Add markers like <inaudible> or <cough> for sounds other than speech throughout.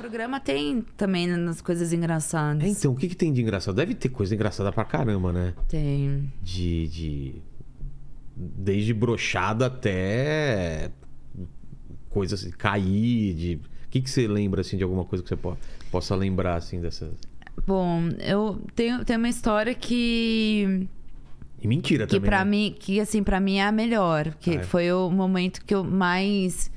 programa tem também nas coisas engraçadas. É, então, o que, que tem de engraçado? Deve ter coisa engraçada pra caramba, né? Tem. De. de... Desde brochada até coisas assim, cair, de. O que, que você lembra assim de alguma coisa que você po possa lembrar assim dessas? Bom, eu tenho, tenho uma história que e mentira que também. Que para né? mim, que assim, para mim é a melhor, que ah, é. foi o momento que eu mais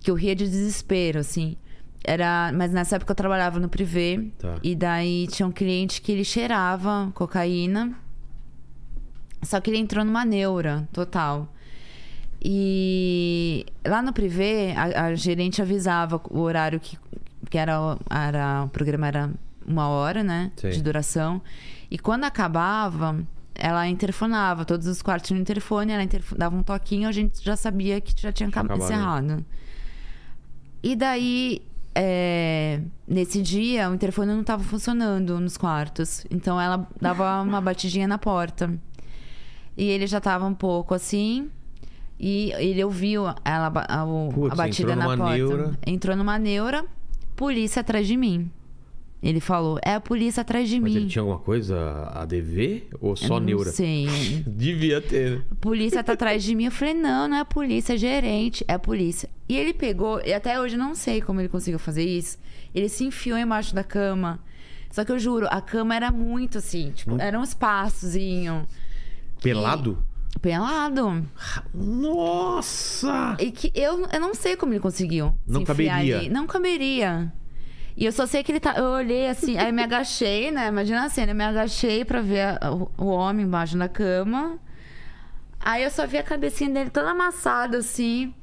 que eu ria de desespero, assim era, mas nessa época eu trabalhava no privê. Tá. E daí tinha um cliente que ele cheirava cocaína. Só que ele entrou numa neura total. E lá no privê, a, a gerente avisava o horário que, que era, era. O programa era uma hora, né? Sim. De duração. E quando acabava, ela interfonava. Todos os quartos tinham interfone, ela dava um toquinho, a gente já sabia que já tinha, tinha né? encerrado. E daí é, nesse dia, o interfone não estava funcionando nos quartos. Então ela dava uma batidinha na porta. E ele já estava um pouco assim. E ele ouviu ela, a, a, Putz, a batida na porta. Neura. Entrou numa neura, polícia atrás de mim. Ele falou, é a polícia atrás de Mas mim. Mas ele tinha alguma coisa a dever ou só eu não neura? Sim. <laughs> Devia ter. Né? A polícia tá atrás de mim. Eu falei, não, não é a polícia, é gerente, é a polícia. E ele pegou, e até hoje eu não sei como ele conseguiu fazer isso. Ele se enfiou embaixo da cama. Só que eu juro, a cama era muito assim, tipo, hum. era um espaçozinho. Pelado? Que... Pelado. Nossa! E que eu, eu não sei como ele conseguiu. Não caberia. Ali. Não caberia. E eu só sei que ele tá. Eu olhei assim, aí me agachei, né? Imagina a cena, eu me agachei pra ver a, o homem embaixo da cama. Aí eu só vi a cabecinha dele toda amassada, assim.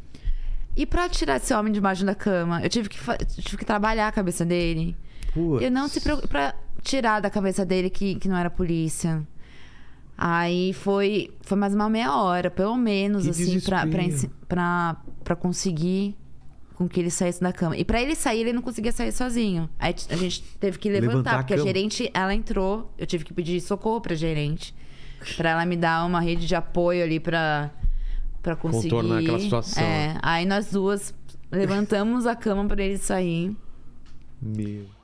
E pra tirar esse homem de debaixo da cama, eu tive que, eu tive que trabalhar a cabeça dele. Putz. Eu não se preocupe. Pra tirar da cabeça dele que, que não era polícia. Aí foi, foi mais uma meia hora, pelo menos, que assim, pra, pra, pra, pra conseguir com que ele saísse da cama. E para ele sair, ele não conseguia sair sozinho. Aí a gente teve que levantar, levantar a porque cama. a gerente, ela entrou, eu tive que pedir socorro pra gerente, para ela me dar uma rede de apoio ali para para conseguir contornar aquela situação. É. Aí nós duas levantamos a cama para ele sair. Meu